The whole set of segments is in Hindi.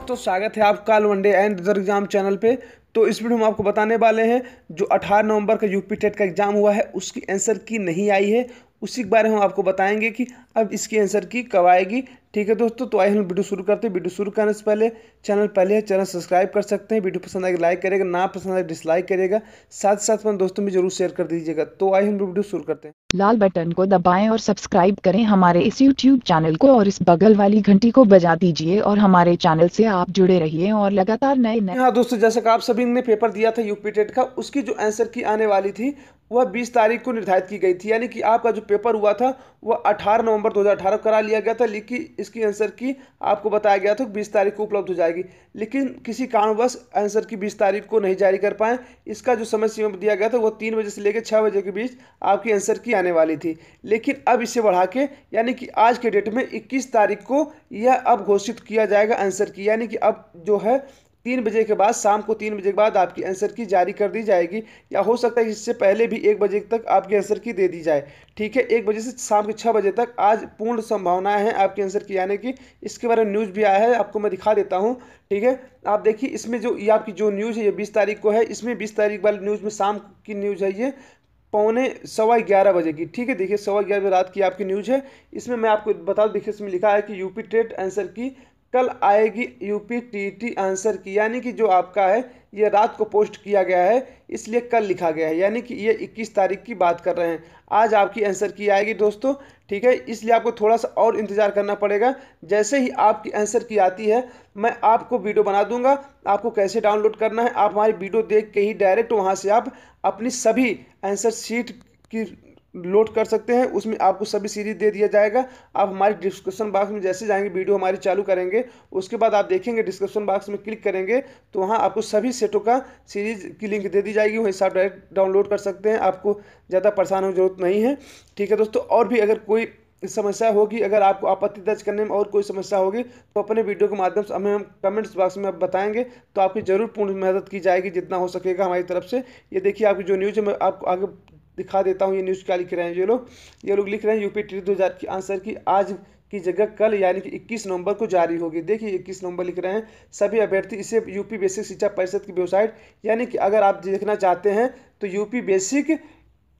दोस्तों स्वागत है आपका one day and other exam channel पे तो इस वीडियो में आपको बताने वाले हैं जो 18 नवंबर का यूपी टेट का एग्ज़ाम हुआ है उसकी आंसर की नहीं आई है उसी के बारे में हम आपको बताएंगे कि अब इसकी आंसर की कब आएगी ठीक है दोस्तों तो आइए हम वीडियो शुरू करते हैं वीडियो शुरू करने से पहले चैनल पहले है चैनल सब्सक्राइब कर सकते हैं वीडियो पसंद आए लाइक तो करेगा ना पसंद आए डिसलाइक तो करेगा साथ साथ में दोस्तों में जरूर शेयर कर दीजिएगा तो आइए हम वीडियो शुरू करते हैं लाल बटन को दबाएं और सब्सक्राइब करें हमारे इस यूट्यूब चैनल को और इस बगल वाली घंटी को बजा दीजिए और हमारे चैनल से आप जुड़े रहिए और लगातार नए नए हाँ दोस्तों जैसे आप सभी ने पेपर दिया था यूपीटेट का उसकी जो आंसर की आने वाली थी वह बीस तारीख को निर्धारित की गई थी यानी कि आपका जो पेपर हुआ था वह अठारह नवंबर 2018 को करा लिया गया था लेकिन इसकी आंसर की आपको बताया गया था बीस तारीख को उपलब्ध हो जाएगी लेकिन किसी कारणवश आंसर की बीस तारीख को नहीं जारी कर पाए इसका जो समय सीमा दिया गया था वह तीन बजे से लेकर छः बजे के बीच आपकी आंसर की आने वाली थी लेकिन अब इसे बढ़ा के यानी कि आज के डेट में इक्कीस तारीख को यह अब घोषित किया जाएगा आंसर की यानी कि अब जो है तीन बजे के बाद शाम को तीन बजे के बाद आपकी आंसर की जारी कर दी जाएगी या हो सकता है इससे पहले भी एक बजे तक आपकी आंसर की दे दी जाए ठीक है एक बजे से शाम के छः बजे तक आज पूर्ण संभावनाएं हैं आपकी आंसर की आने की इसके बारे में न्यूज़ भी आया है आपको मैं दिखा देता हूँ ठीक है आप देखिए इसमें जो ये आपकी जो न्यूज़ है ये बीस तारीख को है इसमें बीस तारीख वाली न्यूज़ में शाम की न्यूज़ है ये पौने सवा ग्यारह बजे की ठीक है देखिए सवा ग्यारह बजे रात की आपकी न्यूज़ है इसमें मैं आपको बता दूँ देखिए इसमें लिखा है कि यूपी टेट आंसर की कल आएगी यूपी टीटी आंसर की यानी कि जो आपका है ये रात को पोस्ट किया गया है इसलिए कल लिखा गया है यानी कि ये 21 तारीख की बात कर रहे हैं आज आपकी आंसर की आएगी दोस्तों ठीक है इसलिए आपको थोड़ा सा और इंतज़ार करना पड़ेगा जैसे ही आपकी आंसर की आती है मैं आपको वीडियो बना दूंगा आपको कैसे डाउनलोड करना है आप हमारी वीडियो देख के ही डायरेक्ट वहाँ से आप अपनी सभी आंसर शीट की लोड कर सकते हैं उसमें आपको सभी सीरीज दे दिया जाएगा आप हमारे डिस्क्रिप्शन बॉक्स में जैसे जाएंगे वीडियो हमारी चालू करेंगे उसके बाद आप देखेंगे डिस्क्रिप्शन बॉक्स में क्लिक करेंगे तो वहाँ आपको सभी सेटों का सीरीज की लिंक दे दी जाएगी वहीं से आप डायरेक्ट डाउनलोड कर सकते हैं आपको ज़्यादा परेशान होने की जरूरत नहीं है ठीक है दोस्तों और भी अगर कोई समस्या होगी अगर आपको आपत्ति दर्ज करने में और कोई समस्या होगी तो अपने वीडियो के माध्यम से हमें हम कमेंट्स बॉक्स में आप बताएंगे तो आपकी ज़रूर पूर्ण मदद की जाएगी जितना हो सकेगा हमारी तरफ से ये देखिए आपकी जो न्यूज़ है मैं आपको आगे दिखा देता हूँ ये न्यूज़ क्या लिख रहे हैं ये लोग ये लोग लिख रहे हैं यूपी ट्री दो हज़ार की आंसर की आज की जगह कल यानी कि 21 नवंबर को जारी होगी देखिए 21 नवंबर लिख रहे हैं सभी अभ्यर्थी इसे यूपी बेसिक शिक्षा परिषद की वेबसाइट यानी कि अगर आप देखना चाहते हैं तो UP basic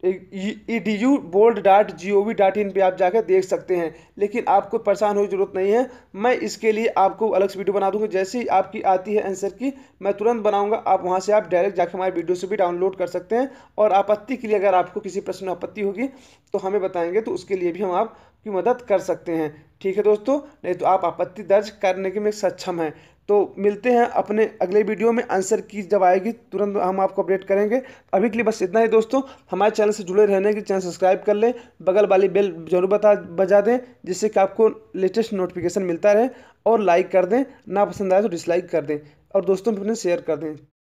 E D U dot G O V dot in पर आप जाकर देख सकते हैं लेकिन आपको परेशान होने की जरूरत नहीं है मैं इसके लिए आपको अलग से वीडियो बना दूंगा जैसे ही आपकी आती है आंसर की मैं तुरंत बनाऊंगा आप वहां से आप डायरेक्ट जाकर हमारे वीडियो से भी डाउनलोड कर सकते हैं और आपत्ति के लिए अगर आपको किसी प्रश्न में आपत्ति होगी तो हमें बताएंगे तो उसके लिए भी हम आपकी मदद कर सकते हैं ठीक है दोस्तों नहीं तो आप आपत्ति दर्ज करने के में सक्षम हैं तो मिलते हैं अपने अगले वीडियो में आंसर की जब आएगी तुरंत हम आपको अपडेट करेंगे अभी के लिए बस इतना ही दोस्तों हमारे चैनल से जुड़े रहने के चैनल सब्सक्राइब कर लें बगल वाली बेल जरूर बता बजा दें जिससे कि आपको लेटेस्ट नोटिफिकेशन मिलता रहे और लाइक कर दें ना पसंद आए तो डिसलाइक कर दें और दोस्तों में अपने शेयर कर दें